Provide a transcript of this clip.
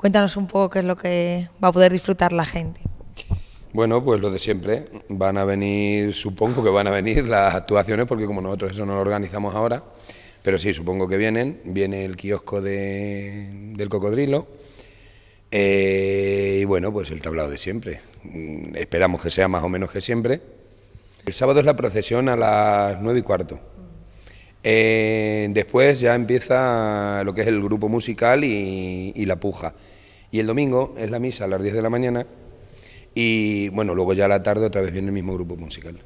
Cuéntanos un poco qué es lo que va a poder disfrutar la gente. Bueno, pues lo de siempre. Van a venir, supongo que van a venir las actuaciones, porque como nosotros eso no lo organizamos ahora, pero sí, supongo que vienen. Viene el kiosco de, del cocodrilo. Eh, y bueno, pues el tablado de siempre. Mm, esperamos que sea más o menos que siempre. El sábado es la procesión a las nueve y cuarto. Eh, después ya empieza lo que es el grupo musical y, la puja. Y el domingo es la misa a las 10 de la mañana y bueno, luego ya a la tarde otra vez viene el mismo grupo musical.